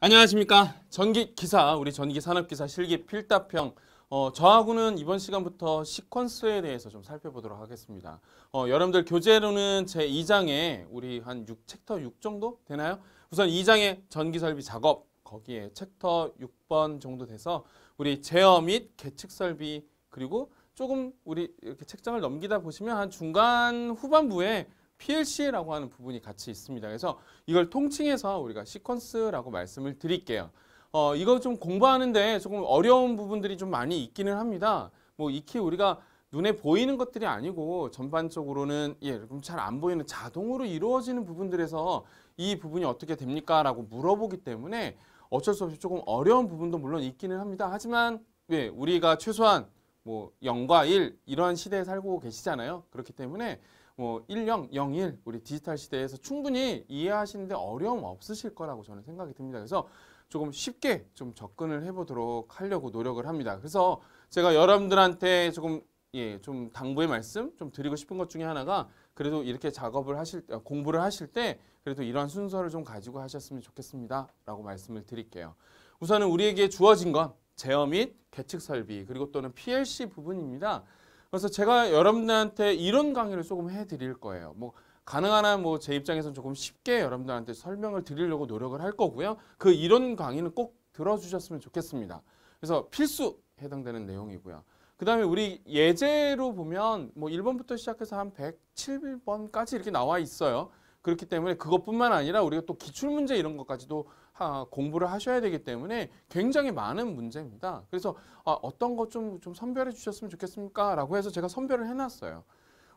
안녕하십니까 전기 기사 우리 전기 산업 기사 실기 필답형 어, 저하고는 이번 시간부터 시퀀스에 대해서 좀 살펴보도록 하겠습니다. 어, 여러분들 교재로는 제 2장에 우리 한 6, 챕터 6 정도 되나요? 우선 2장에 전기설비 작업 거기에 챕터 6번 정도 돼서 우리 제어 및 계측설비 그리고 조금 우리 이렇게 책장을 넘기다 보시면 한 중간 후반부에 PLC라고 하는 부분이 같이 있습니다. 그래서 이걸 통칭해서 우리가 시퀀스라고 말씀을 드릴게요. 어, 이거 좀 공부하는데 조금 어려운 부분들이 좀 많이 있기는 합니다. 뭐 익히 우리가 눈에 보이는 것들이 아니고 전반적으로는 예, 그럼 잘안 보이는 자동으로 이루어지는 부분들에서 이 부분이 어떻게 됩니까? 라고 물어보기 때문에 어쩔 수 없이 조금 어려운 부분도 물론 있기는 합니다. 하지만 예, 우리가 최소한 뭐 0과 1 이러한 시대에 살고 계시잖아요. 그렇기 때문에 뭐1001 우리 디지털 시대에서 충분히 이해하시는데 어려움 없으실 거라고 저는 생각이 듭니다. 그래서 조금 쉽게 좀 접근을 해보도록 하려고 노력을 합니다. 그래서 제가 여러분들한테 조금 예, 좀 당부의 말씀 좀 드리고 싶은 것 중에 하나가 그래도 이렇게 작업을 하실 때, 어, 공부를 하실 때 그래도 이런 순서를 좀 가지고 하셨으면 좋겠습니다. 라고 말씀을 드릴게요. 우선은 우리에게 주어진 건 제어 및 계측 설비 그리고 또는 PLC 부분입니다. 그래서 제가 여러분들한테 이런 강의를 조금 해드릴 거예요. 뭐 가능한 한 뭐 제입장에서 조금 쉽게 여러분들한테 설명을 드리려고 노력을 할 거고요. 그 이런 강의는 꼭 들어주셨으면 좋겠습니다. 그래서 필수 해당되는 내용이고요. 그 다음에 우리 예제로 보면 뭐 1번부터 시작해서 한 107번까지 이렇게 나와 있어요. 그렇기 때문에 그것뿐만 아니라 우리가 또 기출문제 이런 것까지도 아, 공부를 하셔야 되기 때문에 굉장히 많은 문제입니다. 그래서 아, 어떤 것좀좀 선별해 주셨으면 좋겠습니까? 라고 해서 제가 선별을 해놨어요.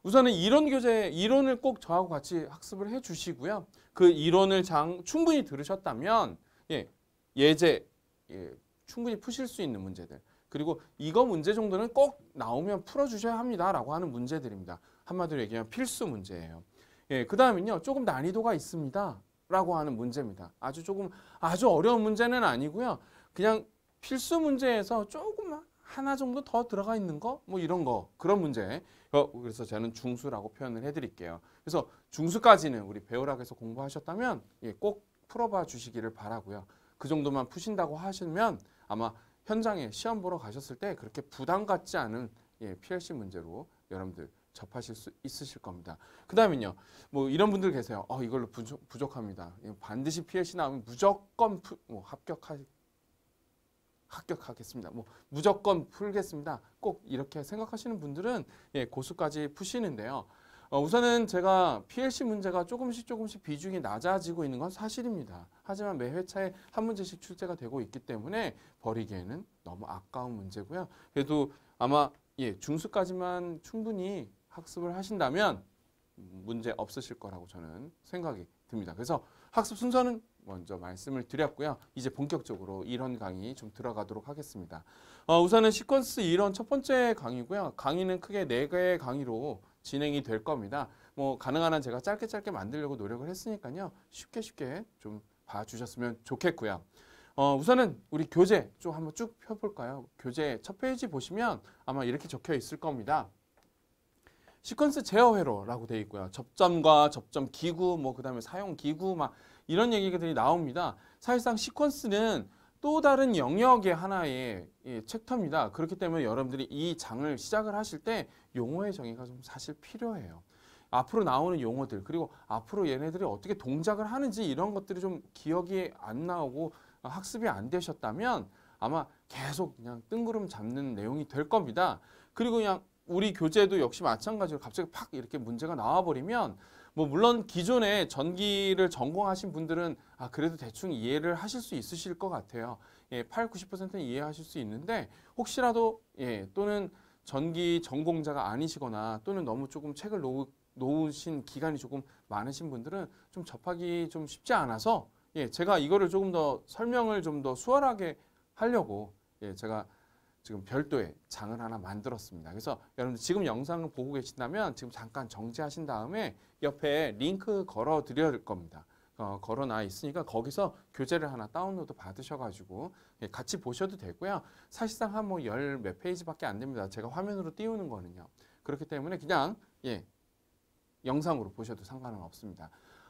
우선은 이론 교재 이론을 꼭 저하고 같이 학습을 해 주시고요. 그 이론을 장 충분히 들으셨다면 예, 예제 예, 충분히 푸실 수 있는 문제들 그리고 이거 문제 정도는 꼭 나오면 풀어주셔야 합니다라고 하는 문제들입니다. 한마디로 얘기하면 필수 문제예요. 예, 그 다음은요. 조금 난이도가 있습니다. 라고 하는 문제입니다. 아주 조금 아주 어려운 문제는 아니고요. 그냥 필수 문제에서 조금 하나 정도 더 들어가 있는 거 뭐 이런 거 그런 문제 어, 그래서 저는 중수라고 표현을 해드릴게요. 그래서 중수까지는 우리 배우락에서 공부하셨다면 예, 꼭 풀어봐 주시기를 바라고요. 그 정도만 푸신다고 하시면 아마 현장에 시험 보러 가셨을 때 그렇게 부담 갖지 않은 예, PLC 문제로 여러분들 접하실 수 있으실 겁니다. 그 다음은요. 뭐 이런 분들 계세요. 어, 이걸로 부족, 부족합니다. 예, 반드시 PLC 나오면 무조건 푸, 뭐 합격하, 합격하겠습니다. 뭐 무조건 풀겠습니다. 꼭 이렇게 생각하시는 분들은 예, 고수까지 푸시는데요. 어, 우선은 제가 PLC 문제가 조금씩 조금씩 비중이 낮아지고 있는 건 사실입니다. 하지만 매 회차에 한 문제씩 출제가 되고 있기 때문에 버리기에는 너무 아까운 문제고요. 그래도 아마 예, 중수까지만 충분히 학습을 하신다면 문제 없으실 거라고 저는 생각이 듭니다. 그래서 학습 순서는 먼저 말씀을 드렸고요. 이제 본격적으로 이런 강의 좀 들어가도록 하겠습니다. 어, 우선은 시퀀스 이론 첫 번째 강의고요. 강의는 크게 네개의 강의로 진행이 될 겁니다. 뭐 가능한 한 제가 짧게 짧게 만들려고 노력을 했으니까요. 쉽게 쉽게 좀 봐주셨으면 좋겠고요. 어, 우선은 우리 교재 좀 한번 쭉 펴볼까요? 교재 첫 페이지 보시면 아마 이렇게 적혀 있을 겁니다. 시퀀스 제어 회로라고 되어 있고요. 접점과 접점 기구 뭐 그다음에 사용 기구 막 이런 얘기들이 나옵니다. 사실상 시퀀스는 또 다른 영역의 하나의 예, 챕터입니다. 그렇기 때문에 여러분들이 이 장을 시작을 하실 때 용어의 정의가 좀 사실 필요해요. 앞으로 나오는 용어들 그리고 앞으로 얘네들이 어떻게 동작을 하는지 이런 것들이 좀 기억이 안 나오고 학습이 안 되셨다면 아마 계속 그냥 뜬구름 잡는 내용이 될 겁니다. 그리고 그냥 우리 교재도 역시 마찬가지로 갑자기 팍 이렇게 문제가 나와버리면 뭐 물론 기존에 전기를 전공하신 분들은 아 그래도 대충 이해를 하실 수 있으실 것 같아요. 예, 8, 90%는 이해하실 수 있는데 혹시라도 예, 또는 전기 전공자가 아니시거나 또는 너무 조금 책을 놓, 놓으신 기간이 조금 많으신 분들은 좀 접하기 좀 쉽지 않아서 예, 제가 이거를 조금 더 설명을 좀 더 수월하게 하려고 예, 제가 지금 별도의 장을 하나 만들었습니다. 그래서 여러분 들 지금 영상을 보고 계신다면 지금 잠깐 정지하신 다음에 옆에 링크 걸어 드릴 려야 겁니다. 어, 걸어놔 있으니까 거기서 교재를 하나 다운로드 받으셔가지고 예, 같이 보셔도 되고요. 사실상 한 뭐 열 몇 페이지밖에 안 됩니다. 제가 화면으로 띄우는 거는요. 그렇기 때문에 그냥 예 영상으로 보셔도 상관은 없습니다.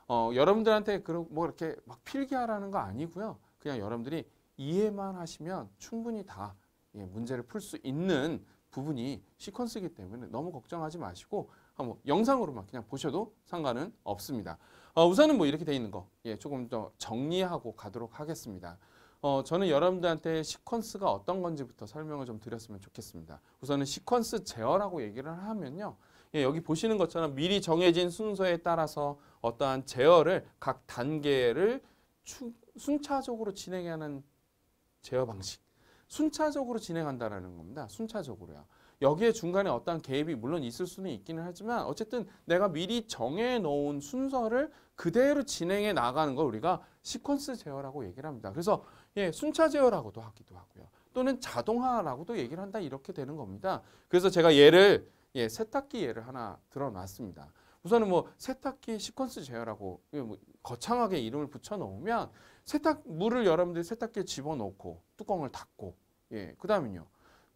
어, 여러분들한테 그런 뭐 이렇게 막 필기하라는 거 아니고요. 그냥 여러분들이 이해만 하시면 충분히 다 예, 문제를 풀 수 있는 부분이 시퀀스이기 때문에 너무 걱정하지 마시고 한번 영상으로만 그냥 보셔도 상관은 없습니다. 어, 우선은 뭐 이렇게 돼 있는 거 예, 조금 더 정리하고 가도록 하겠습니다. 어, 저는 여러분들한테 시퀀스가 어떤 건지부터 설명을 좀 드렸으면 좋겠습니다. 우선은 시퀀스 제어라고 얘기를 하면요. 예, 여기 보시는 것처럼 미리 정해진 순서에 따라서 어떠한 제어를 각 단계를 순차적으로 진행하는 제어 방식 순차적으로 진행한다라는 겁니다. 순차적으로요. 여기에 중간에 어떠한 개입이 물론 있을 수는 있기는 하지만 어쨌든 내가 미리 정해 놓은 순서를 그대로 진행해 나가는 걸 우리가 시퀀스 제어라고 얘기를 합니다. 그래서 예, 순차 제어라고도 하기도 하고요. 또는 자동화라고도 얘기를 한다 이렇게 되는 겁니다. 그래서 제가 예를 예, 세탁기 예를 하나 들어놨습니다. 우선은 뭐 세탁기 시퀀스 제어라고 예, 뭐 거창하게 이름을 붙여놓으면 세탁 물을 여러분들이 세탁기에 집어넣고 뚜껑을 닫고 예, 그다음은요.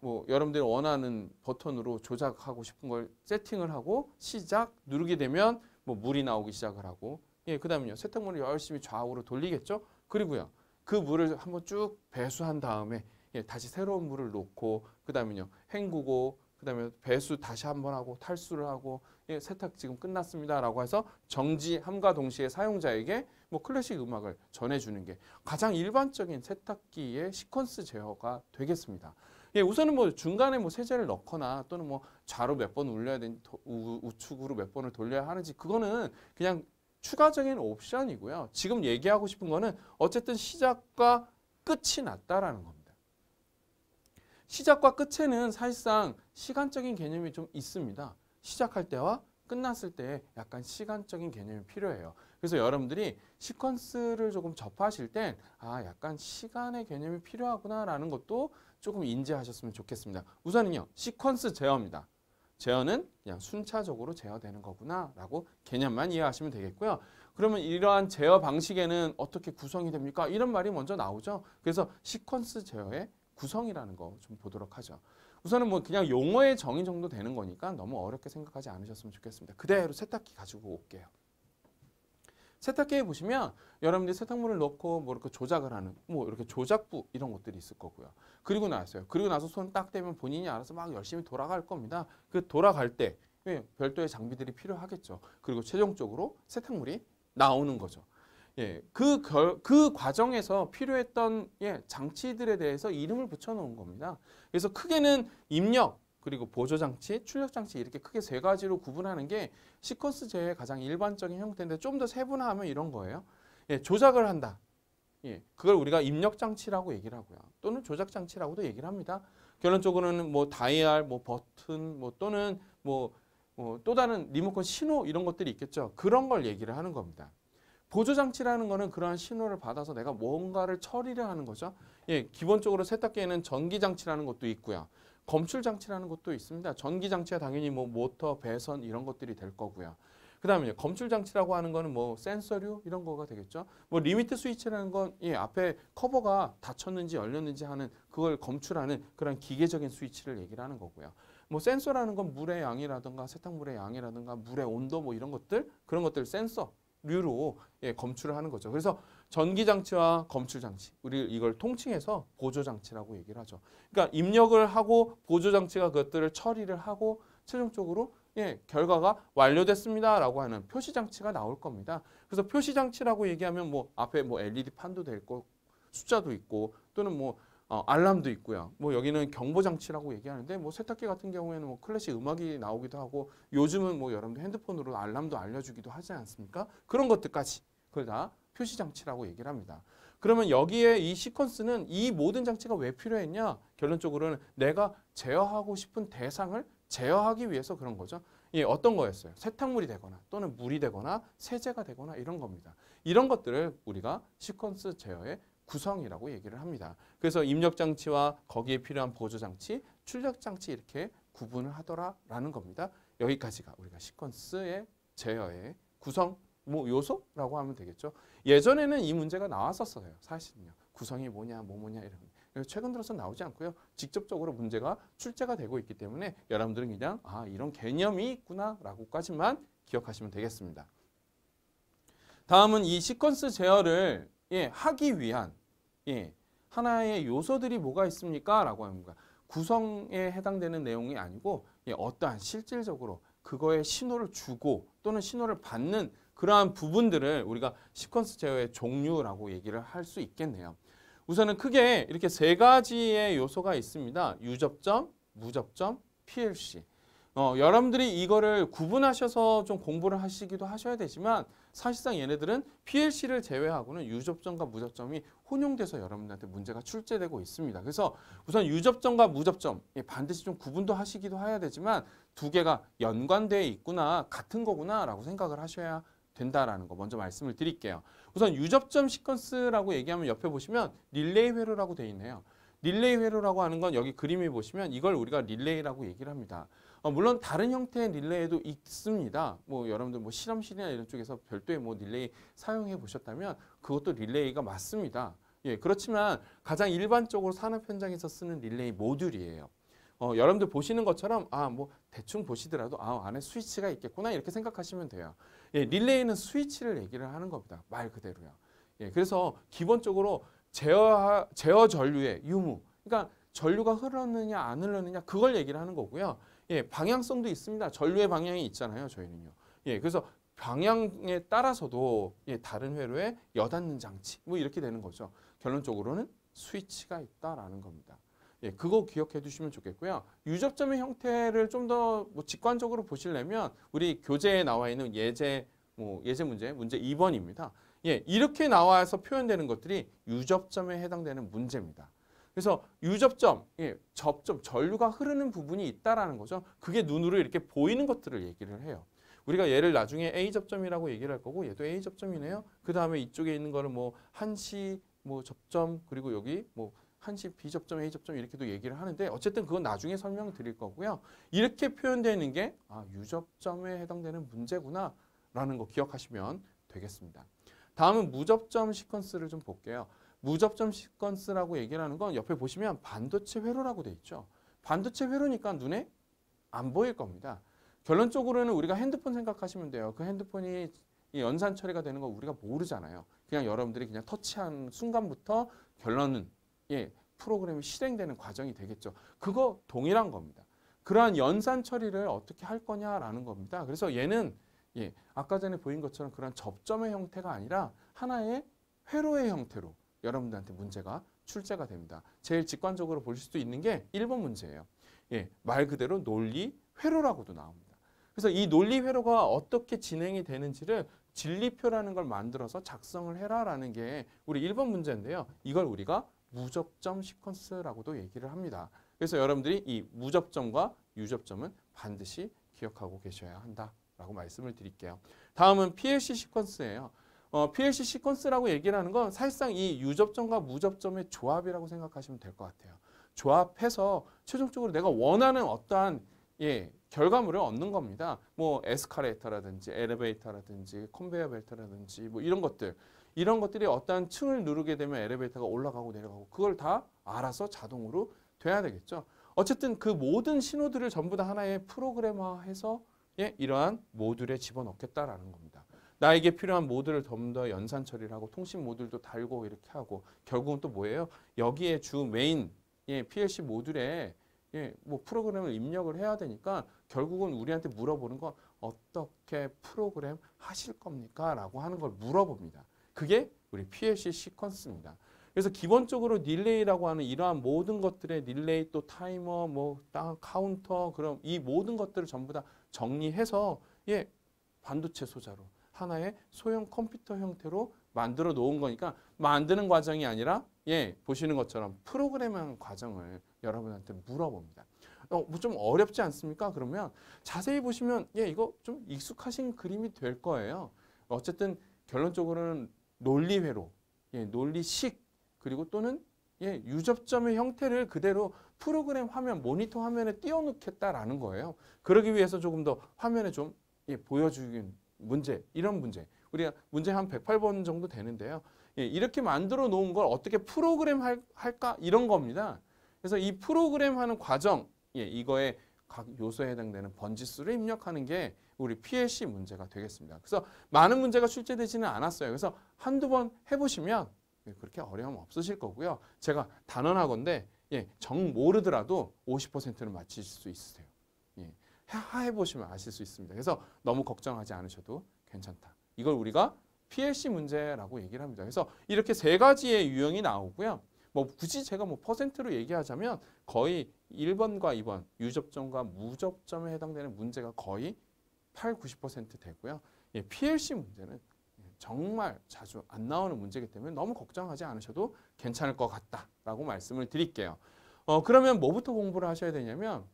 뭐 여러분들이 원하는 버튼으로 조작하고 싶은 걸 세팅을 하고 시작 누르게 되면 뭐 물이 나오기 시작을 하고 예, 그다음은요. 세탁물을 열심히 좌우로 돌리겠죠? 그리고요. 그 물을 한번 쭉 배수한 다음에 예, 다시 새로운 물을 놓고 그다음은요. 헹구고 그다음에 배수 다시 한 번 하고 탈수를 하고 예, 세탁 지금 끝났습니다라고 해서 정지함과 동시에 사용자에게 뭐 클래식 음악을 전해주는 게 가장 일반적인 세탁기의 시퀀스 제어가 되겠습니다. 예, 우선은 뭐 중간에 뭐 세제를 넣거나 또는 뭐 좌로 몇번 울려야 되는 우측으로 몇 번을 돌려야 하는지 그거는 그냥 추가적인 옵션이고요. 지금 얘기하고 싶은 거는 어쨌든 시작과 끝이 났다라는 겁니다. 시작과 끝에는 사실상 시간적인 개념이 좀 있습니다. 시작할 때와 끝났을 때 약간 시간적인 개념이 필요해요. 그래서 여러분들이 시퀀스를 조금 접하실 땐 아, 약간 시간의 개념이 필요하구나라는 것도 조금 인지하셨으면 좋겠습니다. 우선은요. 시퀀스 제어입니다. 제어는 그냥 순차적으로 제어되는 거구나라고 개념만 이해하시면 되겠고요. 그러면 이러한 제어 방식에는 어떻게 구성이 됩니까? 이런 말이 먼저 나오죠. 그래서 시퀀스 제어의 구성이라는 거 좀 보도록 하죠. 우선은 뭐 그냥 용어의 정의 정도 되는 거니까 너무 어렵게 생각하지 않으셨으면 좋겠습니다. 그대로 세탁기 가지고 올게요. 세탁기에 보시면 여러분들이 세탁물을 넣고 뭐 이렇게 조작을 하는 뭐 이렇게 조작부 이런 것들이 있을 거고요. 그리고 나서요. 그리고 나서 손 딱 대면 본인이 알아서 막 열심히 돌아갈 겁니다. 그 돌아갈 때 예, 별도의 장비들이 필요하겠죠. 그리고 최종적으로 세탁물이 나오는 거죠. 예, 그, 결, 그 과정에서 필요했던 예, 장치들에 대해서 이름을 붙여놓은 겁니다. 그래서 크게는 입력, 그리고 보조장치, 출력장치 이렇게 크게 세 가지로 구분하는 게 시퀀스 제의 가장 일반적인 형태인데 좀 더 세분화하면 이런 거예요. 예, 조작을 한다. 예, 그걸 우리가 입력장치라고 얘기를 하고요. 또는 조작장치라고도 얘기를 합니다. 결론적으로는 뭐 다이얼, 뭐 버튼, 뭐 또는 뭐또 뭐, 뭐 다른 리모컨 신호 이런 것들이 있겠죠. 그런 걸 얘기를 하는 겁니다. 보조장치라는 거는 그러한 신호를 받아서 내가 뭔가를 처리를 하는 거죠. 예, 기본적으로 세탁기에는 전기장치라는 것도 있고요. 검출장치라는 것도 있습니다. 전기장치가 당연히 뭐 모터, 배선 이런 것들이 될 거고요. 그 다음에 검출장치라고 하는 거는 뭐 센서류 이런 거가 되겠죠. 뭐 리미트 스위치라는 건 예, 앞에 커버가 닫혔는지 열렸는지 하는 그걸 검출하는 그런 기계적인 스위치를 얘기를 하는 거고요. 뭐 센서라는 건 물의 양이라든가 세탁물의 양이라든가 물의 온도 뭐 이런 것들 그런 것들 센서 류로 예, 검출을 하는 거죠. 그래서 전기 장치와 검출 장치, 우리 이걸 통칭해서 보조 장치라고 얘기를 하죠. 그러니까 입력을 하고 보조 장치가 그것들을 처리를 하고 최종적으로 예, 결과가 완료됐습니다라고 하는 표시 장치가 나올 겁니다. 그래서 표시 장치라고 얘기하면 뭐 앞에 뭐 LED 판도 될 거, 숫자도 있고 또는 뭐 어, 알람도 있고요. 뭐 여기는 경보 장치라고 얘기하는데 뭐 세탁기 같은 경우에는 뭐 클래식 음악이 나오기도 하고 요즘은 뭐 여러분들 핸드폰으로 알람도 알려주기도 하지 않습니까? 그런 것들까지 그걸 다 표시 장치라고 얘기를 합니다. 그러면 여기에 이 시퀀스는 이 모든 장치가 왜 필요했냐? 결론적으로는 내가 제어하고 싶은 대상을 제어하기 위해서 그런 거죠. 예, 어떤 거였어요? 세탁물이 되거나 또는 물이 되거나 세제가 되거나 이런 겁니다. 이런 것들을 우리가 시퀀스 제어에 구성이라고 얘기를 합니다. 그래서 입력 장치와 거기에 필요한 보조 장치, 출력 장치 이렇게 구분을 하더라라는 겁니다. 여기까지가 우리가 시퀀스의 제어의 구성 뭐 요소라고 하면 되겠죠. 예전에는 이 문제가 나왔었어요. 사실은요. 구성이 뭐냐, 뭐 뭐냐 이런. 최근 들어서 나오지 않고요. 직접적으로 문제가 출제가 되고 있기 때문에 여러분들은 그냥 아 이런 개념이 있구나라고까지만 기억하시면 되겠습니다. 다음은 이 시퀀스 제어를 예, 하기 위한 예, 하나의 요소들이 뭐가 있습니까? 라고 하는 거 구성에 해당되는 내용이 아니고 예, 어떠한 실질적으로 그거에 신호를 주고 또는 신호를 받는 그러한 부분들을 우리가 시퀀스 제어의 종류라고 얘기를 할 수 있겠네요. 우선은 크게 이렇게 세 가지의 요소가 있습니다. 유접점, 무접점, PLC. 어, 여러분들이 이거를 구분하셔서 좀 공부를 하시기도 하셔야 되지만 사실상 얘네들은 PLC를 제외하고는 유접점과 무접점이 혼용돼서 여러분들한테 문제가 출제되고 있습니다. 그래서 우선 유접점과 무접점 예, 반드시 좀 구분도 하시기도 해야 되지만 두 개가 연관되어 있구나 같은 거구나 라고 생각을 하셔야 된다라는 거 먼저 말씀을 드릴게요. 우선 유접점 시퀀스라고 얘기하면 옆에 보시면 릴레이 회로라고 되어 있네요. 릴레이 회로라고 하는 건 여기 그림에 보시면 이걸 우리가 릴레이라고 얘기를 합니다. 어, 물론 다른 형태의 릴레이도 있습니다. 뭐 여러분들 뭐 실험실이나 이런 쪽에서 별도의 뭐 릴레이 사용해 보셨다면 그것도 릴레이가 맞습니다. 예, 그렇지만 가장 일반적으로 산업 현장에서 쓰는 릴레이 모듈이에요. 어, 여러분들 보시는 것처럼 아 뭐 대충 보시더라도 아 안에 스위치가 있겠구나 이렇게 생각하시면 돼요. 예, 릴레이는 스위치를 얘기를 하는 겁니다. 말 그대로요. 예, 그래서 기본적으로 제어 제어 전류의 유무, 그러니까 전류가 흐르느냐 안 흐르느냐 그걸 얘기를 하는 거고요. 예, 방향성도 있습니다. 전류의 방향이 있잖아요. 저희는요. 예, 그래서 방향에 따라서도 예, 다른 회로에 여닫는 장치 뭐 이렇게 되는 거죠. 결론적으로는 스위치가 있다라는 겁니다. 예, 그거 기억해 두시면 좋겠고요. 유접점의 형태를 좀더뭐 직관적으로 보시려면 우리 교재에 나와 있는 예제 뭐 예제 문제 문제 2번입니다. 예, 이렇게 나와서 표현되는 것들이 유접점에 해당되는 문제입니다. 그래서 유접점, 예, 접점, 전류가 흐르는 부분이 있다라는 거죠. 그게 눈으로 이렇게 보이는 것들을 얘기를 해요. 우리가 얘를 나중에 A 접점이라고 얘기를 할 거고 얘도 A 접점이네요. 그 다음에 이쪽에 있는 거는 뭐 한시 뭐 접점 그리고 여기 뭐 한시 B 접점 A 접점 이렇게도 얘기를 하는데 어쨌든 그건 나중에 설명드릴 거고요. 이렇게 표현되는 게 아, 유접점에 해당되는 문제구나 라는 거 기억하시면 되겠습니다. 다음은 무접점 시퀀스를 좀 볼게요. 무접점 시퀀스라고 얘기를 하는 건 옆에 보시면 반도체 회로라고 돼 있죠. 반도체 회로니까 눈에 안 보일 겁니다. 결론적으로는 우리가 핸드폰 생각하시면 돼요. 그 핸드폰이 연산 처리가 되는 거 우리가 모르잖아요. 그냥 여러분들이 그냥 터치한 순간부터 결론은 예, 프로그램이 실행되는 과정이 되겠죠. 그거 동일한 겁니다. 그러한 연산 처리를 어떻게 할 거냐라는 겁니다. 그래서 얘는 예, 아까 전에 보인 것처럼 그런 접점의 형태가 아니라 하나의 회로의 형태로 여러분들한테 문제가 출제가 됩니다. 제일 직관적으로 보실 수 있는 게 1번 문제예요. 예, 말 그대로 논리 회로라고도 나옵니다. 그래서 이 논리 회로가 어떻게 진행이 되는지를 진리표라는 걸 만들어서 작성을 해라라는 게 우리 1번 문제인데요. 이걸 우리가 무접점 시퀀스라고도 얘기를 합니다. 그래서 여러분들이 이 무접점과 유접점은 반드시 기억하고 계셔야 한다라고 말씀을 드릴게요. 다음은 PLC 시퀀스예요. 어, PLC 시퀀스라고 얘기를 하는 건 사실상 이 유접점과 무접점의 조합이라고 생각하시면 될 것 같아요. 조합해서 최종적으로 내가 원하는 어떠한 예, 결과물을 얻는 겁니다. 뭐 에스카레이터라든지 엘리베이터라든지 컨베이어 벨트라든지 뭐 이런 것들 이런 것들이 어떠한 층을 누르게 되면 엘리베이터가 올라가고 내려가고 그걸 다 알아서 자동으로 돼야 되겠죠. 어쨌든 그 모든 신호들을 전부 다 하나의 프로그래머해서 예, 이러한 모듈에 집어넣겠다라는 겁니다. 나에게 필요한 모듈을 덤더 연산 처리를 하고 통신 모듈도 달고 이렇게 하고 결국은 또 뭐예요? 여기에 주 메인 예, PLC 모듈에 예, 뭐 프로그램을 입력을 해야 되니까 결국은 우리한테 물어보는 건 어떻게 프로그램 하실 겁니까? 라고 하는 걸 물어봅니다. 그게 우리 PLC 시퀀스입니다. 그래서 기본적으로 릴레이라고 하는 이러한 모든 것들의 릴레이 또 타이머 뭐 카운터 그럼 이 모든 것들을 전부 다 정리해서 예 반도체 소자로 하나의 소형 컴퓨터 형태로 만들어 놓은 거니까 만드는 과정이 아니라 예 보시는 것처럼 프로그램한 과정을 여러분한테 물어봅니다. 어, 뭐 좀 어렵지 않습니까? 그러면 자세히 보시면 예 이거 좀 익숙하신 그림이 될 거예요. 어쨌든 결론적으로는 논리회로, 예, 논리식 그리고 또는 예, 유접점의 형태를 그대로 프로그램 화면, 모니터 화면에 띄워놓겠다라는 거예요. 그러기 위해서 조금 더 화면에 좀 예, 보여주긴 문제, 이런 문제. 우리가 문제 한 108번 정도 되는데요. 예, 이렇게 만들어 놓은 걸 어떻게 프로그램 할, 할까? 이런 겁니다. 그래서 이 프로그램 하는 과정, 예, 이거에 각 요소에 해당되는 번지수를 입력하는 게 우리 PLC 문제가 되겠습니다. 그래서 많은 문제가 출제되지는 않았어요. 그래서 한두 번 해보시면 그렇게 어려움 없으실 거고요. 제가 단언하건데 예, 정 모르더라도 50%는 맞힐수 있으세요. 해보시면 아실 수 있습니다. 그래서 너무 걱정하지 않으셔도 괜찮다. 이걸 우리가 PLC 문제라고 얘기를 합니다. 그래서 이렇게 세 가지의 유형이 나오고요. 뭐 굳이 제가 뭐 퍼센트로 얘기하자면 거의 1번과 2번 유접점과 무접점에 해당되는 문제가 거의 8, 90% 되고요. 예, PLC 문제는 정말 자주 안 나오는 문제이기 때문에 너무 걱정하지 않으셔도 괜찮을 것 같다라고 말씀을 드릴게요. 어, 그러면 뭐부터 공부를 하셔야 되냐면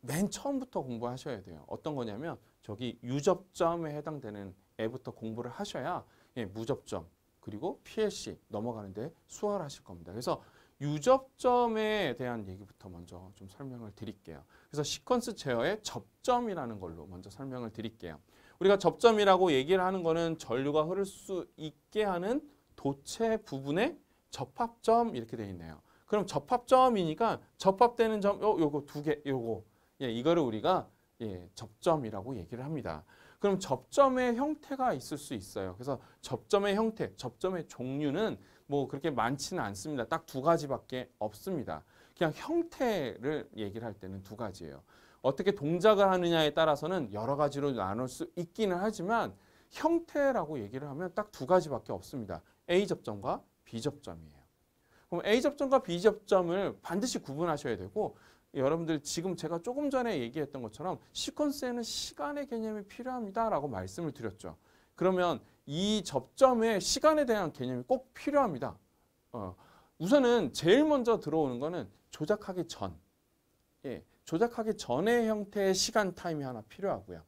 맨 처음부터 공부하셔야 돼요. 어떤 거냐면 저기 유접점에 해당되는 애부터 공부를 하셔야 예, 무접점 그리고 PLC 넘어가는데 수월하실 겁니다. 그래서 유접점에 대한 얘기부터 먼저 좀 설명을 드릴게요. 그래서 시퀀스 제어의 접점이라는 걸로 먼저 설명을 드릴게요. 우리가 접점이라고 얘기를 하는 거는 전류가 흐를 수 있게 하는 도체 부분의 접합점 이렇게 되어 있네요. 그럼 접합점이니까 접합되는 점 요, 어, 요거 두 개 요거 예, 이거를 우리가 예, 접점이라고 얘기를 합니다. 그럼 접점의 형태가 있을 수 있어요. 그래서 접점의 형태, 접점의 종류는 뭐 그렇게 많지는 않습니다. 딱 두 가지밖에 없습니다. 그냥 형태를 얘기를 할 때는 두 가지예요. 어떻게 동작을 하느냐에 따라서는 여러 가지로 나눌 수 있기는 하지만 형태라고 얘기를 하면 딱 두 가지밖에 없습니다. A 접점과 B 접점이에요. 그럼 A 접점과 B 접점을 반드시 구분하셔야 되고 여러분들 지금 제가 조금 전에 얘기했던 것처럼 시퀀스에는 시간의 개념이 필요합니다라고 말씀을 드렸죠. 그러면 이 접점에 시간에 대한 개념이 꼭 필요합니다. 어, 우선은 제일 먼저 들어오는 거는 조작하기 전. 예, 조작하기 전의 형태의 시간 타임이 하나 필요하고요.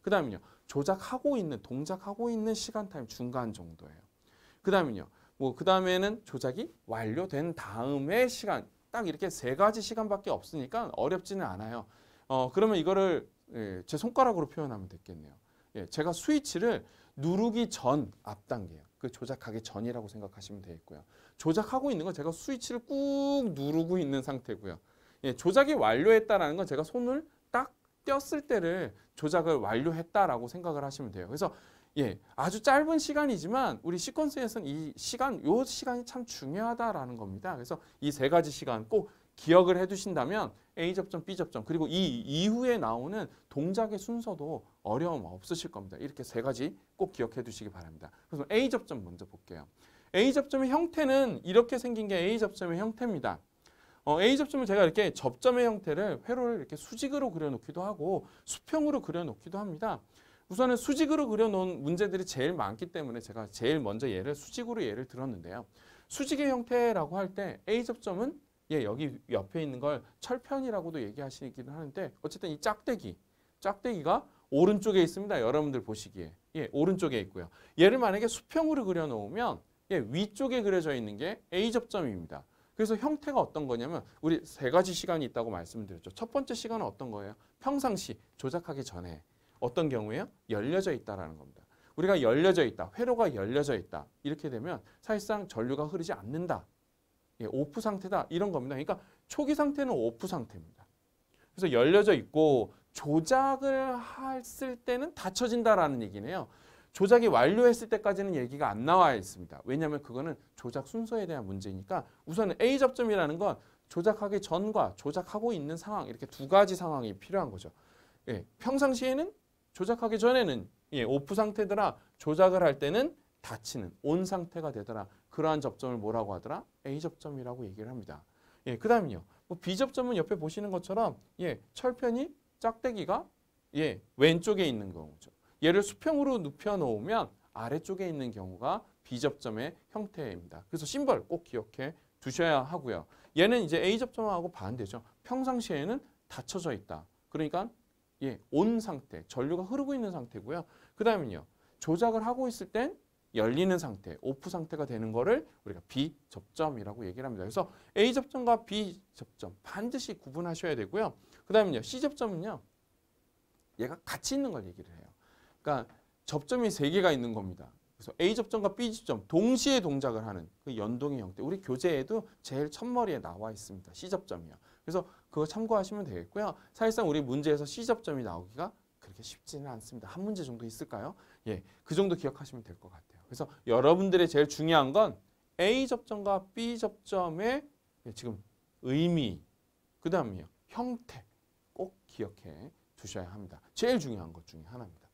그 다음은요. 조작하고 있는, 동작하고 있는 시간 타임 중간 정도예요. 그 다음은요. 뭐, 그 다음에는 조작이 완료된 다음의 시간, 딱 이렇게 세 가지 시간밖에 없으니까 어렵지는 않아요. 어, 그러면 이거를 예, 제 손가락으로 표현하면 됐겠네요. 예, 제가 스위치를 누르기 전 앞단계예요. 그 조작하기 전이라고 생각하시면 되겠고요. 조작하고 있는 건 제가 스위치를 꾹 누르고 있는 상태고요. 예, 조작이 완료했다라는 건 제가 손을 딱 뗐을 때를 조작을 완료했다라고 생각을 하시면 돼요. 그래서 예, 아주 짧은 시간이지만 우리 시퀀스에서는 이 시간, 요 시간이 참 중요하다라는 겁니다. 그래서 이 세 가지 시간 꼭 기억을 해두신다면 A 접점, B 접점 그리고 이 이후에 나오는 동작의 순서도 어려움 없으실 겁니다. 이렇게 세 가지 꼭 기억해두시기 바랍니다. 그래서 A 접점 먼저 볼게요. A 접점의 형태는 이렇게 생긴 게 A 접점의 형태입니다. 어, A 접점을 제가 이렇게 접점의 형태를 회로를 이렇게 수직으로 그려놓기도 하고 수평으로 그려놓기도 합니다. 우선은 수직으로 그려놓은 문제들이 제일 많기 때문에 제가 제일 먼저 얘를 수직으로 예를 들었는데요. 수직의 형태라고 할 때 A접점은 예, 여기 옆에 있는 걸 철편이라고도 얘기하시기는 하는데 어쨌든 이 짝대기, 짝대기가 오른쪽에 있습니다. 여러분들 보시기에. 예, 오른쪽에 있고요. 얘를 만약에 수평으로 그려놓으면 예, 위쪽에 그려져 있는 게 A접점입니다. 그래서 형태가 어떤 거냐면 우리 세 가지 시간이 있다고 말씀드렸죠. 첫 번째 시간은 어떤 거예요? 평상시, 조작하기 전에. 어떤 경우에요? 열려져 있다라는 겁니다. 우리가 열려져 있다. 회로가 열려져 있다. 이렇게 되면 사실상 전류가 흐르지 않는다. 예, 오프 상태다. 이런 겁니다. 그러니까 초기 상태는 오프 상태입니다. 그래서 열려져 있고 조작을 했을 때는 닫혀진다라는 얘기네요. 조작이 완료했을 때까지는 얘기가 안 나와 있습니다. 왜냐하면 그거는 조작 순서에 대한 문제니까 우선 A 접점이라는 건 조작하기 전과 조작하고 있는 상황 이렇게 두 가지 상황이 필요한 거죠. 예, 평상시에는 조작하기 전에는 예, 오프 상태더라. 조작을 할 때는 닫히는 온 상태가 되더라. 그러한 접점을 뭐라고 하더라? A 접점이라고 얘기를 합니다. 예, 그다음에요. 뭐 B 접점은 옆에 보시는 것처럼 예, 철편이 짝대기가 예, 왼쪽에 있는 경우죠. 얘를 수평으로 눕혀 놓으면 아래쪽에 있는 경우가 B 접점의 형태입니다. 그래서 심벌 꼭 기억해 두셔야 하고요. 얘는 이제 A 접점하고 반대죠. 평상시에는 닫혀져 있다. 그러니까 예, 온 상태, 전류가 흐르고 있는 상태고요. 그 다음은요. 조작을 하고 있을 땐 열리는 상태, 오프 상태가 되는 거를 우리가 B접점이라고 얘기를 합니다. 그래서 A접점과 B접점 반드시 구분하셔야 되고요. 그 다음은요. C접점은요. 얘가 같이 있는 걸 얘기를 해요. 그러니까 접점이 세개가 있는 겁니다. 그래서 A접점과 B접점 동시에 동작을 하는 그 연동의 형태. 우리 교재에도 제일 첫머리에 나와 있습니다. C접점이요. 그래서 그거 참고하시면 되겠고요. 사실상 우리 문제에서 시접점이 나오기가 그렇게 쉽지는 않습니다. 한 문제 정도 있을까요? 예, 그 정도 기억하시면 될 것 같아요. 그래서 여러분들의 제일 중요한 건 A 접점과 B 접점의 예, 지금 의미, 그 다음에요. 형태 꼭 기억해 두셔야 합니다. 제일 중요한 것 중에 하나입니다.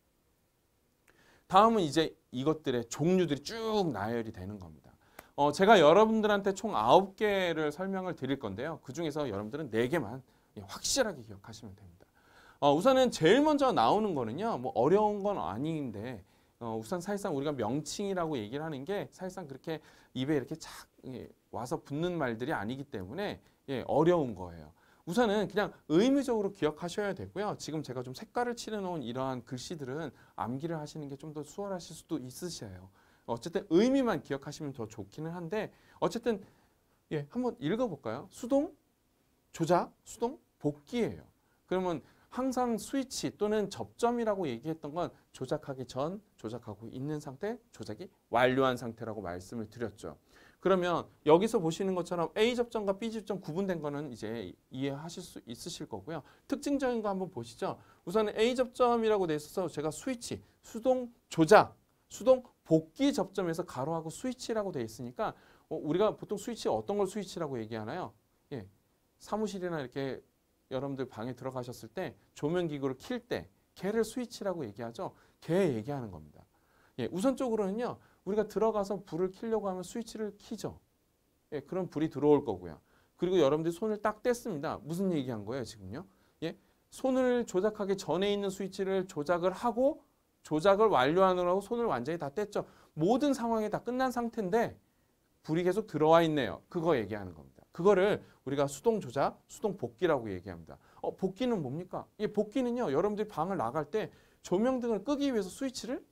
다음은 이제 이것들의 종류들이 쭉 나열이 되는 겁니다. 어, 제가 여러분들한테 총 9개를 설명을 드릴 건데요. 그중에서 여러분들은 4개만 예, 확실하게 기억하시면 됩니다. 어, 우선은 제일 먼저 나오는 거는요. 뭐 어려운 건 아닌데 어, 우선 사실상 우리가 명칭이라고 얘기를 하는 게 사실상 그렇게 입에 이렇게 착 예, 와서 붙는 말들이 아니기 때문에 예, 어려운 거예요. 우선은 그냥 의무적으로 기억하셔야 되고요. 지금 제가 좀 색깔을 칠해놓은 이러한 글씨들은 암기를 하시는 게 좀 더 수월하실 수도 있으셔요. 어쨌든 의미만 기억하시면 더 좋기는 한데 어쨌든 예, 한번 읽어볼까요? 수동, 조작, 수동, 복귀예요. 그러면 항상 스위치 또는 접점이라고 얘기했던 건 조작하기 전, 조작하고 있는 상태, 조작이 완료한 상태라고 말씀을 드렸죠. 그러면 여기서 보시는 것처럼 A 접점과 B 접점 구분된 거는 이제 이해하실 수 있으실 거고요. 특징적인 거 한번 보시죠. 우선 A 접점이라고 돼 있어서 제가 스위치, 수동, 조작 수동 복귀 접점에서 가로하고 스위치라고 되어 있으니까 어, 우리가 보통 스위치 어떤 걸 스위치라고 얘기하나요? 예. 사무실이나 이렇게 여러분들 방에 들어가셨을 때 조명기구를 킬 때 걔를 스위치라고 얘기하죠. 걔 얘기하는 겁니다. 예, 우선적으로는요. 우리가 들어가서 불을 켜려고 하면 스위치를 키죠. 예, 그럼 불이 들어올 거고요. 그리고 여러분들 손을 딱 뗐습니다. 무슨 얘기한 거예요 지금요? 예, 손을 조작하기 전에 있는 스위치를 조작을 하고 조작을 완료하느라고 손을 완전히 다 뗐죠. 모든 상황이 다 끝난 상태인데 불이 계속 들어와 있네요. 그거 얘기하는 겁니다. 그거를 우리가 수동 조작, 수동 복귀라고 얘기합니다. 어, 복귀는 뭡니까? 이 복귀는요. 여러분들이 방을 나갈 때 조명등을 끄기 위해서 스위치를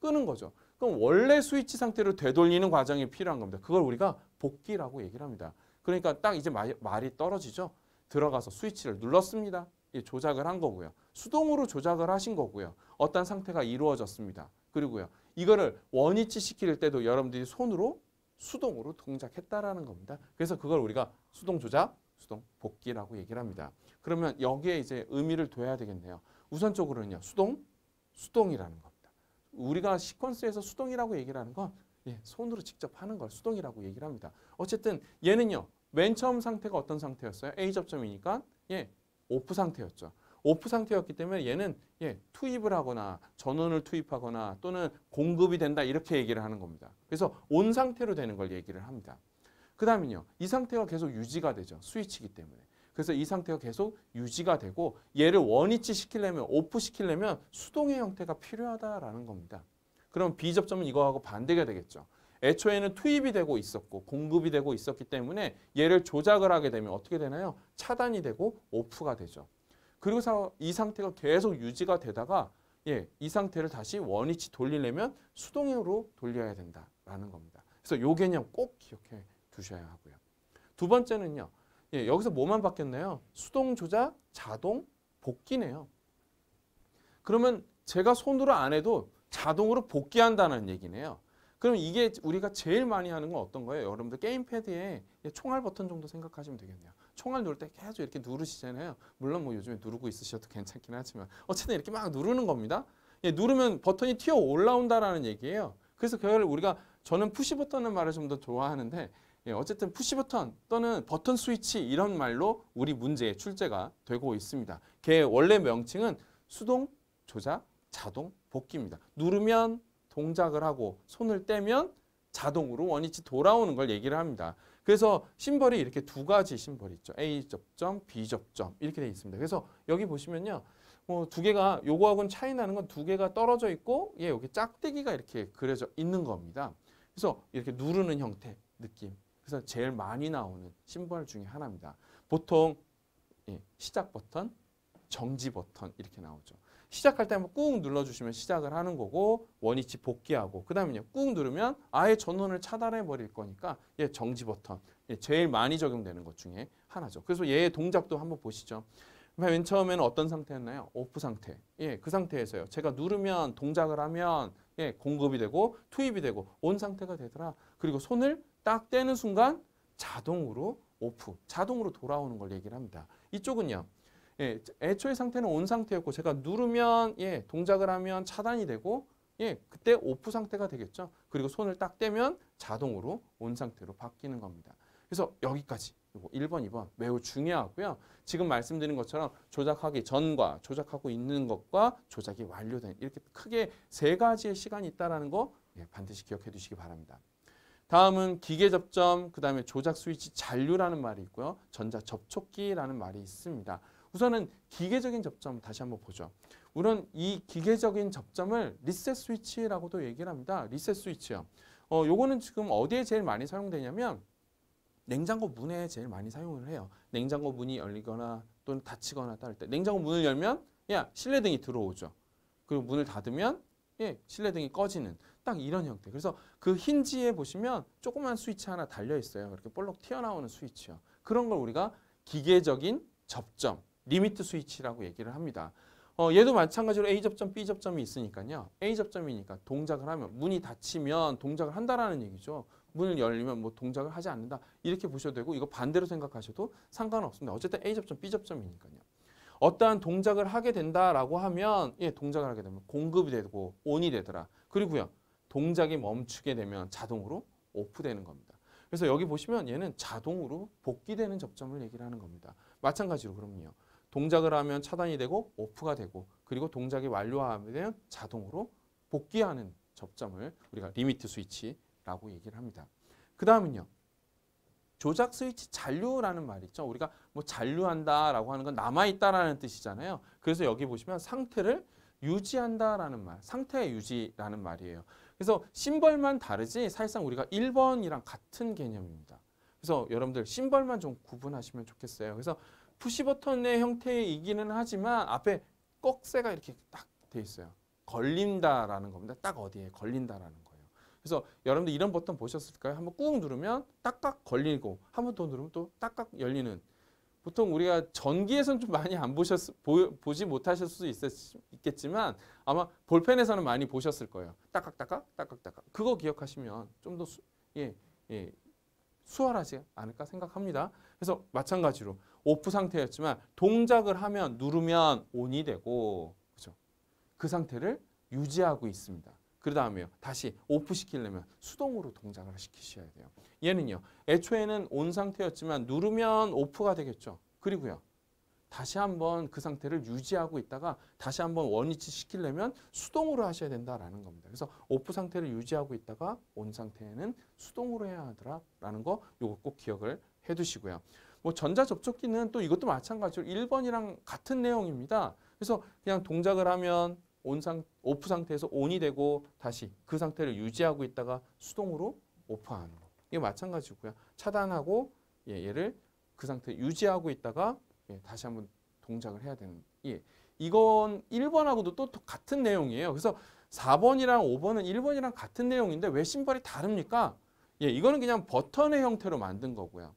끄는 거죠. 그럼 원래 스위치 상태로 되돌리는 과정이 필요한 겁니다. 그걸 우리가 복귀라고 얘기를 합니다. 그러니까 딱 이제 말이 떨어지죠. 들어가서 스위치를 눌렀습니다. 조작을 한 거고요. 수동으로 조작을 하신 거고요. 어떤 상태가 이루어졌습니다. 그리고요. 이거를 원위치 시킬 때도 여러분들이 손으로 수동으로 동작했다라는 겁니다. 그래서 그걸 우리가 수동 조작, 수동 복귀라고 얘기를 합니다. 그러면 여기에 이제 의미를 둬야 되겠네요. 우선적으로는요. 수동, 수동이라는 겁니다. 우리가 시퀀스에서 수동이라고 얘기를 하는 건 예, 손으로 직접 하는 걸 수동이라고 얘기를 합니다. 어쨌든 얘는요. 맨 처음 상태가 어떤 상태였어요? A 접점이니까 예, 오프 상태였죠. 오프 상태였기 때문에 얘는 예, 투입을 하거나 전원을 투입하거나 또는 공급이 된다 이렇게 얘기를 하는 겁니다. 그래서 온 상태로 되는 걸 얘기를 합니다. 그 다음은요. 이 상태가 계속 유지가 되죠. 스위치이기 때문에. 그래서 이 상태가 계속 유지가 되고 얘를 원위치 시키려면 오프 시키려면 수동의 형태가 필요하다라는 겁니다. 그럼 비접점은 이거하고 반대가 되겠죠. 애초에는 투입이 되고 있었고 공급이 되고 있었기 때문에 얘를 조작을 하게 되면 어떻게 되나요? 차단이 되고 오프가 되죠. 그리고 이 상태가 계속 유지가 되다가 예, 이 상태를 다시 원위치 돌리려면 수동으로 돌려야 된다라는 겁니다. 그래서 요 개념 꼭 기억해 두셔야 하고요. 두 번째는요. 예, 여기서 뭐만 바뀌었나요? 수동 조작, 자동, 복귀네요. 그러면 제가 손으로 안 해도 자동으로 복귀한다는 얘기네요. 그럼 이게 우리가 제일 많이 하는 건 어떤 거예요? 여러분들 게임패드에 총알 버튼 정도 생각하시면 되겠네요. 총알 누를 때 계속 이렇게 누르시잖아요. 물론 뭐 요즘에 누르고 있으셔도 괜찮긴 하지만 어쨌든 이렇게 막 누르는 겁니다. 예, 누르면 버튼이 튀어 올라온다라는 얘기예요. 그래서 그걸 우리가 저는 푸시 버튼은 말을 좀 더 좋아하는데 예, 어쨌든 푸시 버튼 또는 버튼 스위치 이런 말로 우리 문제의 출제가 되고 있습니다. 걔 원래 명칭은 수동, 조작, 자동, 복귀입니다. 누르면 동작을 하고 손을 떼면 자동으로 원위치 돌아오는 걸 얘기를 합니다. 그래서 심벌이 이렇게 두 가지 심벌이 있죠. A 접점, B 접점 이렇게 되어 있습니다. 그래서 여기 보시면요. 뭐 두 개가 요거하고는 차이 나는 건 두 개가 떨어져 있고 예, 여기 짝대기가 이렇게 그려져 있는 겁니다. 그래서 이렇게 누르는 형태, 느낌. 그래서 제일 많이 나오는 심벌 중에 하나입니다. 보통 예, 시작 버튼, 정지 버튼 이렇게 나오죠. 시작할 때 한번 꾹 눌러주시면 시작을 하는 거고 원위치 복귀하고 그다음에꾹 누르면 아예 전원을 차단해 버릴 거니까 얘 예, 정지 버튼 예, 제일 많이 적용되는 것 중에 하나죠. 그래서 얘의 동작도 한번 보시죠. 그러니까 맨 처음에는 어떤 상태였나요? 오프 상태. 예, 그 상태에서요. 제가 누르면 동작을 하면 예, 공급이 되고 투입이 되고 온 상태가 되더라. 그리고 손을 딱 떼는 순간 자동으로 오프, 자동으로 돌아오는 걸 얘기를 합니다. 이쪽은요. 예, 애초의 상태는 온 상태였고 제가 누르면 예, 동작을 하면 차단이 되고 예, 그때 오프 상태가 되겠죠. 그리고 손을 딱 떼면 자동으로 온 상태로 바뀌는 겁니다. 그래서 여기까지 1번, 2번 매우 중요하고요. 지금 말씀드린 것처럼 조작하기 전과 조작하고 있는 것과 조작이 완료된 이렇게 크게 세 가지의 시간이 있다는 거 예, 반드시 기억해 두시기 바랍니다. 다음은 기계 접점, 그 다음에 조작 스위치 잔류라는 말이 있고요. 전자 접촉기라는 말이 있습니다. 우선은 기계적인 접점 다시 한번 보죠. 우선 이 기계적인 접점을 리셋 스위치라고도 얘기를 합니다. 리셋 스위치요. 어, 요거는 지금 어디에 제일 많이 사용되냐면 냉장고 문에 제일 많이 사용을 해요. 냉장고 문이 열리거나 또는 닫히거나 따를 때 냉장고 문을 열면 야 실내등이 들어오죠. 그리고 문을 닫으면 예, 실내등이 꺼지는 딱 이런 형태. 그래서 그 힌지에 보시면 조그만 스위치 하나 달려 있어요. 이렇게 볼록 튀어나오는 스위치요. 그런 걸 우리가 기계적인 접점, 리미트 스위치라고 얘기를 합니다. 어, 얘도 마찬가지로 A 접점, B 접점이 있으니까요. A 접점이니까 동작을 하면 문이 닫히면 동작을 한다라는 얘기죠. 문을 열리면 뭐 동작을 하지 않는다. 이렇게 보셔도 되고 이거 반대로 생각하셔도 상관없습니다. 어쨌든 A 접점, B 접점이니까요. 어떠한 동작을 하게 된다라고 하면 예, 동작을 하게 되면 공급이 되고 온이 되더라. 그리고요. 동작이 멈추게 되면 자동으로 오프되는 겁니다. 그래서 여기 보시면 얘는 자동으로 복귀되는 접점을 얘기를 하는 겁니다. 마찬가지로 그럼요. 동작을 하면 차단이 되고 오프가 되고 그리고 동작이 완료하면 자동으로 복귀하는 접점을 우리가 리미트 스위치라고 얘기를 합니다. 그 다음은요. 조작 스위치 잔류라는 말 있죠. 우리가 뭐 잔류한다라고 하는 건 남아있다라는 뜻이잖아요. 그래서 여기 보시면 상태를 유지한다라는 말, 상태의 유지라는 말이에요. 그래서 심벌만 다르지 사실상 우리가 1번이랑 같은 개념입니다. 그래서 여러분들 심벌만 좀 구분하시면 좋겠어요. 그래서 푸시 버튼의 형태이기는 하지만 앞에 꺽쇠가 이렇게 딱 돼 있어요. 걸린다라는 겁니다. 딱 어디에 걸린다라는 거예요. 그래서 여러분들 이런 버튼 보셨을까요? 한번 꾹 누르면 딱딱 걸리고 한번더 누르면 또 딱딱 열리는 보통 우리가 전기에서는 좀 많이 안 보셨 보, 지 못하실 수도 있었, 있겠지만 아마 볼펜에서는 많이 보셨을 거예요. 딱딱딱딱 딱딱딱딱 그거 기억하시면 좀 더 예, 예, 수월하지 않을까 생각합니다. 그래서 마찬가지로 오프 상태였지만 동작을 하면 누르면 온이 되고 그죠? 그 상태를 유지하고 있습니다. 그다음에 다시 오프 시키려면 수동으로 동작을 시키셔야 돼요. 얘는요. 애초에는 온 상태였지만 누르면 오프가 되겠죠. 그리고요. 다시 한번 그 상태를 유지하고 있다가 다시 한번 원위치 시키려면 수동으로 하셔야 된다라는 겁니다. 그래서 오프 상태를 유지하고 있다가 온 상태에는 수동으로 해야 하더라라는 거 요거 꼭 기억을 해두시고요. 뭐 전자접촉기는 또 이것도 마찬가지로 1번이랑 같은 내용입니다. 그래서 그냥 동작을 하면 온 상, 오프 상태에서 온이 되고 다시 그 상태를 유지하고 있다가 수동으로 오프하는 거. 이게 마찬가지고요. 차단하고 예, 얘를 그 상태 유지하고 있다가 예, 다시 한번 동작을 해야 되는 예. 이건 1번하고도 또, 또 같은 내용이에요. 그래서 4번이랑 5번은 1번이랑 같은 내용인데 왜심벌이 다릅니까? 예, 이거는 그냥 버튼의 형태로 만든 거고요.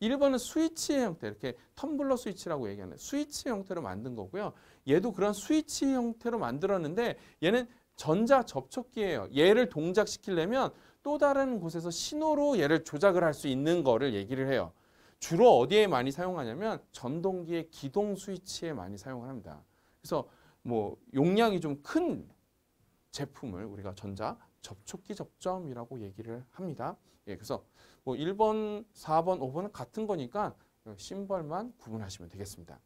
1번은 스위치 형태 이렇게 텀블러 스위치라고 얘기하는 스위치 형태로 만든 거고요. 얘도 그런 스위치 형태로 만들었는데 얘는 전자 접촉기예요. 얘를 동작시키려면 또 다른 곳에서 신호로 얘를 조작을 할 수 있는 거를 얘기를 해요. 주로 어디에 많이 사용하냐면 전동기의 기동 스위치에 많이 사용을 합니다. 그래서 뭐 용량이 좀 큰 제품을 우리가 전자 접촉기 접점이라고 얘기를 합니다. 예, 그래서 뭐 1번, 4번, 5번은 같은 거니까 심벌만 구분하시면 되겠습니다.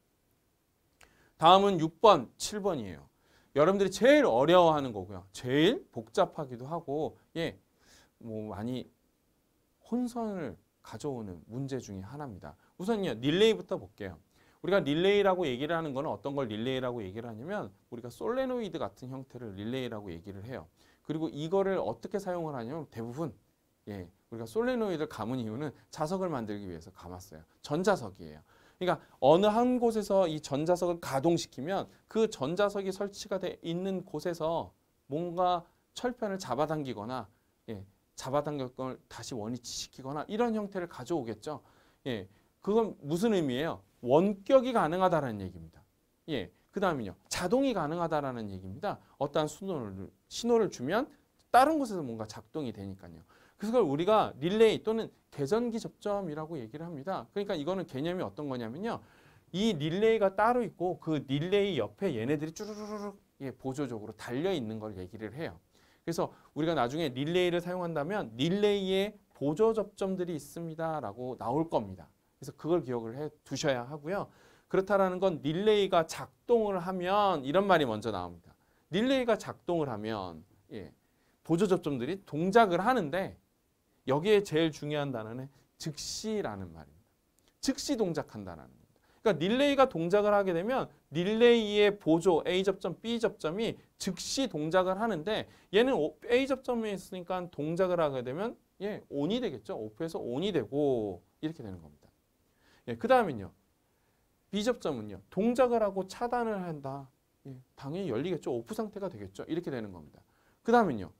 다음은 6번, 7번이에요. 여러분들이 제일 어려워하는 거고요. 제일 복잡하기도 하고 예, 뭐 많이 혼선을 가져오는 문제 중의 하나입니다. 우선요, 릴레이부터 볼게요. 우리가 릴레이라고 얘기를 하는 거는 어떤 걸 릴레이라고 얘기를 하냐면 우리가 솔레노이드 같은 형태를 릴레이라고 얘기를 해요. 그리고 이거를 어떻게 사용을 하냐면 대부분 예, 우리가 솔레노이드를 감은 이유는 자석을 만들기 위해서 감았어요. 전자석이에요. 그러니까 어느 한 곳에서 이 전자석을 가동시키면 그 전자석이 설치가 돼 있는 곳에서 뭔가 철편을 잡아당기거나 예, 잡아당겼걸 다시 원위치시키거나 이런 형태를 가져오겠죠. 예, 그건 무슨 의미예요? 원격이 가능하다라는 얘기입니다. 예, 그 다음은요. 자동이 가능하다라는 얘기입니다. 어떠한 수동을 신호를 주면 다른 곳에서 뭔가 작동이 되니까요. 그래서 그걸 우리가 릴레이 또는 계전기 접점이라고 얘기를 합니다. 그러니까 이거는 개념이 어떤 거냐면요. 이 릴레이가 따로 있고 그 릴레이 옆에 얘네들이 쭈르르륵 보조적으로 달려 있는 걸 얘기를 해요. 그래서 우리가 나중에 릴레이를 사용한다면 릴레이에 보조 접점들이 있습니다라고 나올 겁니다. 그래서 그걸 기억을 해 두셔야 하고요. 그렇다라는 건 릴레이가 작동을 하면 이런 말이 먼저 나옵니다. 릴레이가 작동을 하면 예, 보조 접점들이 동작을 하는데 여기에 제일 중요한 단어는 즉시라는 말입니다. 즉시 동작한다는 겁니다. 그러니까 릴레이가 동작을 하게 되면 릴레이의 보조 A 접점, B 접점이 즉시 동작을 하는데 얘는 A 접점에 있으니까 동작을 하게 되면 예, 온이 되겠죠. 오프에서 온이 되고 이렇게 되는 겁니다. 예, 그 다음은요. B 접점은요. 동작을 하고 차단을 한다. 음. 당연히 열리겠죠. 오프 상태가 되겠죠. 이렇게 되는 겁니다. 그 다음은요.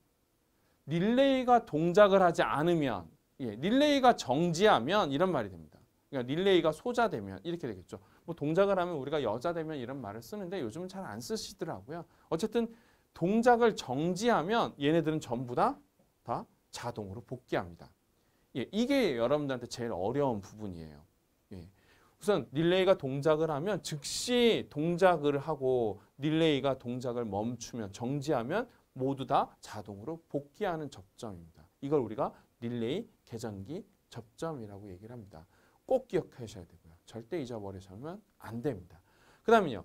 릴레이가 동작을 하지 않으면 예, 릴레이가 정지하면 이런 말이 됩니다. 그러니까 릴레이가 소자되면 이렇게 되겠죠. 뭐 동작을 하면 우리가 여자되면 이런 말을 쓰는데 요즘은 잘 안 쓰시더라고요. 어쨌든 동작을 정지하면 얘네들은 전부 다, 다 자동으로 복귀합니다. 예, 이게 여러분들한테 제일 어려운 부분이에요. 예. 우선 릴레이가 동작을 하면 즉시 동작을 하고 릴레이가 동작을 멈추면 정지하면 모두 다 자동으로 복귀하는 접점입니다. 이걸 우리가 릴레이 계전기 접점이라고 얘기를 합니다. 꼭 기억하셔야 되고요. 절대 잊어버리시면 안 됩니다. 그 다음에요.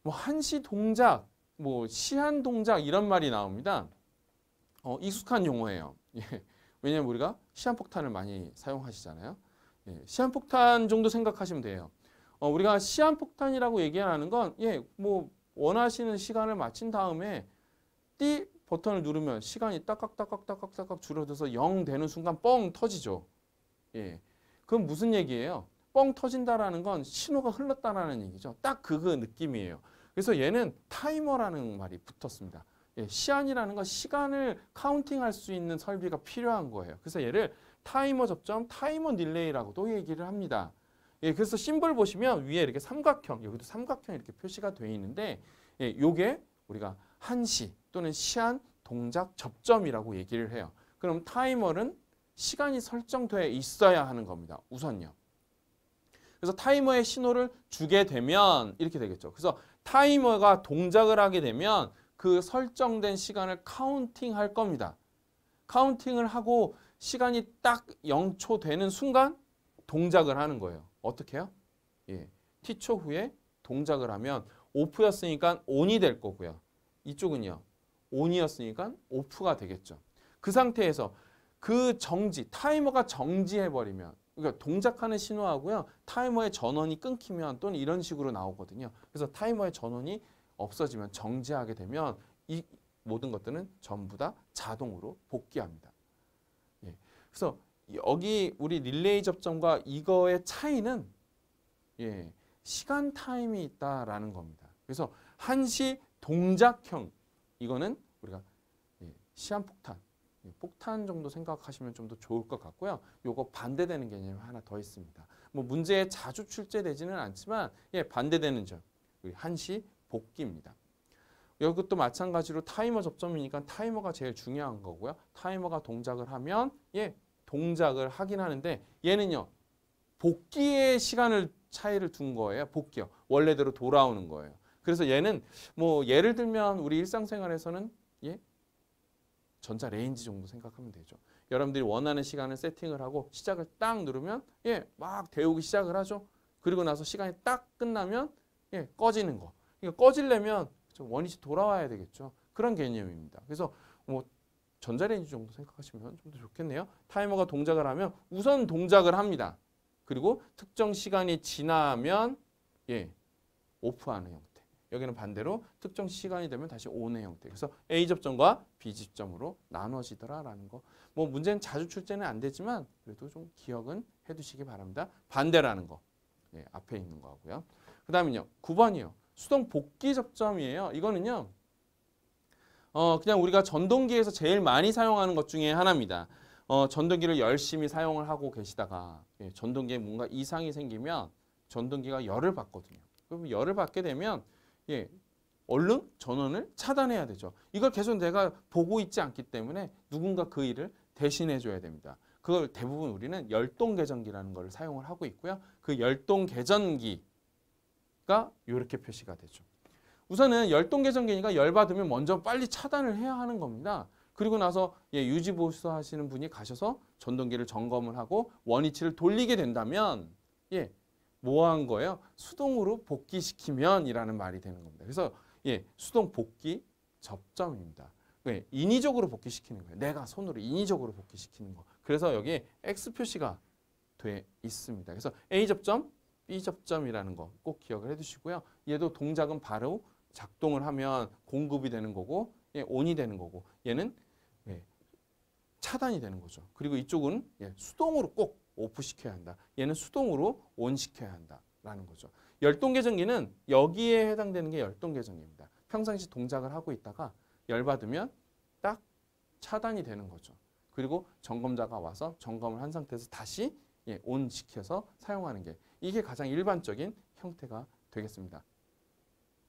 뭐 한시 동작, 뭐 시한 동작 이런 말이 나옵니다. 어, 익숙한 용어예요. 예. 왜냐면 하 우리가 시한폭탄을 많이 사용하시잖아요. 예, 시한폭탄 정도 생각하시면 돼요. 어, 우리가 시한폭탄이라고 얘기하는 건 예, 뭐 원하시는 시간을 마친 다음에 띠 버튼을 누르면 시간이 딱딱딱딱딱딱 줄어들어서 0 되는 순간 뻥 터지죠. 예. 그건 무슨 얘기예요? 뻥 터진다라는 건 신호가 흘렀다라는 얘기죠. 딱 그거 느낌이에요. 그래서 얘는 타이머라는 말이 붙었습니다. 예, 시안이라는 건 시간을 카운팅할 수 있는 설비가 필요한 거예요. 그래서 얘를 타이머 접점, 타이머 딜레이라고도 얘기를 합니다. 예, 그래서 심볼 보시면 위에 이렇게 삼각형, 여기도 삼각형 이렇게 표시가 되어 있는데 예, 요게 우리가 한시 또는 시한 동작 접점이라고 얘기를 해요. 그럼 타이머는 시간이 설정되어 있어야 하는 겁니다. 우선요. 그래서 타이머의 신호를 주게 되면 이렇게 되겠죠. 그래서 타이머가 동작을 하게 되면 그 설정된 시간을 카운팅 할 겁니다. 카운팅을 하고 시간이 딱 0초 되는 순간 동작을 하는 거예요. 어떻게 해요 예. t초 후에 동작을 하면 오프였으니까 온이 될 거고요. 이쪽은요. 온이었으니까 오프가 되겠죠. 그 상태에서 그 정지, 타이머가 정지해버리면 그러니까 동작하는 신호하고요. 타이머의 전원이 끊기면 또는 이런 식으로 나오거든요. 그래서 타이머의 전원이 없어지면 정지하게 되면 이 모든 것들은 전부 다 자동으로 복귀합니다. 그래서 여기 우리 릴레이 접점과 이거의 차이는 예, 시간 타임이 있다라는 겁니다. 그래서 한시 동작형 이거는 우리가 예, 시한폭탄 예, 폭탄 정도 생각하시면 좀 더 좋을 것 같고요. 요거 반대되는 개념이 하나 더 있습니다. 뭐 문제에 자주 출제되지는 않지만 예, 반대되는 점 한시 복귀입니다. 이것도 마찬가지로 타이머 접점이니까 타이머가 제일 중요한 거고요. 타이머가 동작을 하면 예 동작을 하긴 하는데 얘는요. 복귀의 시간을 차이를 둔 거예요. 복귀요. 원래대로 돌아오는 거예요. 그래서 얘는 뭐 예를 들면 우리 일상생활에서는 예? 전자레인지 정도 생각하면 되죠. 여러분들이 원하는 시간을 세팅을 하고 시작을 딱 누르면 예, 막 데우기 시작을 하죠. 그리고 나서 시간이 딱 끝나면 예, 꺼지는 거. 그러니까 꺼지려면 원위치 돌아와야 되겠죠. 그런 개념입니다. 그래서 뭐 전자레인지 정도 생각하시면 좀 더 좋겠네요. 타이머가 동작을 하면 우선 동작을 합니다. 그리고 특정 시간이 지나면 예 오프하는 형태. 여기는 반대로 특정 시간이 되면 다시 온의 형태. 그래서 A 접점과 B 접점으로 나눠지더라라는 거. 뭐 문제는 자주 출제는 안 되지만 그래도 좀 기억은 해두시기 바랍니다. 반대라는 거. 예, 앞에 있는 거고요. 하그 다음은요. 9번이요. 수동 복귀 접점이에요. 이거는요. 어, 그냥 우리가 전동기에서 제일 많이 사용하는 것 중에 하나입니다. 어, 전동기를 열심히 사용을 하고 계시다가 예, 전동기에 뭔가 이상이 생기면 전동기가 열을 받거든요. 그럼 열을 받게 되면 예, 얼른 전원을 차단해야 되죠. 이걸 계속 내가 보고 있지 않기 때문에 누군가 그 일을 대신해 줘야 됩니다. 그걸 대부분 우리는 열동 계전기라는 걸 사용을 하고 있고요. 그 열동 계전기가 이렇게 표시가 되죠. 우선은 열동 계정기니까 열받으면 먼저 빨리 차단을 해야 하는 겁니다. 그리고 나서 예, 유지보수 하시는 분이 가셔서 전동기를 점검을 하고 원위치를 돌리게 된다면 예, 뭐한 거예요? 수동으로 복귀시키면 이라는 말이 되는 겁니다. 그래서 예, 수동 복귀 접점입니다. 왜? 인위적으로 복귀시키는 거예요. 내가 손으로 인위적으로 복귀시키는 거. 그래서 여기에 X 표시가 돼 있습니다. 그래서 A 접점, B 접점이라는 거 꼭 기억을 해두시고요. 얘도 동작은 바로 작동을 하면 공급이 되는 거고 예, 온이 되는 거고 얘는 예, 차단이 되는 거죠. 그리고 이쪽은 예, 수동으로 꼭 오프 시켜야 한다. 얘는 수동으로 온 시켜야 한다라는 거죠. 열동 계정기는 여기에 해당되는 게 열동 계정기입니다. 평상시 동작을 하고 있다가 열받으면 딱 차단이 되는 거죠. 그리고 점검자가 와서 점검을 한 상태에서 다시 예, 온 시켜서 사용하는 게 이게 가장 일반적인 형태가 되겠습니다.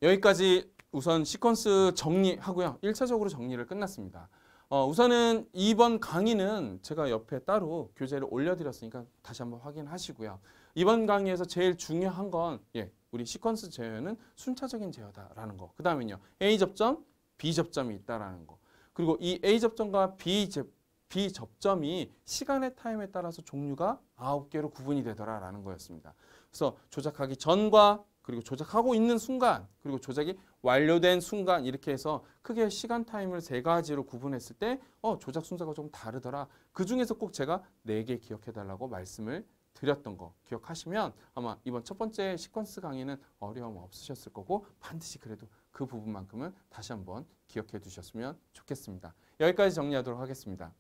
여기까지 우선 시퀀스 정리하고요. 1차적으로 정리를 끝났습니다. 어, 우선은 이번 강의는 제가 옆에 따로 교재를 올려드렸으니까 다시 한번 확인하시고요. 이번 강의에서 제일 중요한 건 예, 우리 시퀀스 제어는 순차적인 제어다라는 거. 그다음에요 A 접점, B 접점이 있다라는 거. 그리고 이 A 접점과 B, 제, B 접점이 시간의 타임에 따라서 종류가 아 개로 구분이 되더라라는 거였습니다. 그래서 조작하기 전과 그리고 조작하고 있는 순간 그리고 조작이 완료된 순간 이렇게 해서 크게 시간 타임을 세 가지로 구분했을 때 어, 조작 순서가 조금 다르더라. 그중에서 꼭 제가 네 개 기억해달라고 말씀을 드렸던 거 기억하시면 아마 이번 첫 번째 시퀀스 강의는 어려움 없으셨을 거고 반드시 그래도 그 부분만큼은 다시 한번 기억해 두셨으면 좋겠습니다. 여기까지 정리하도록 하겠습니다.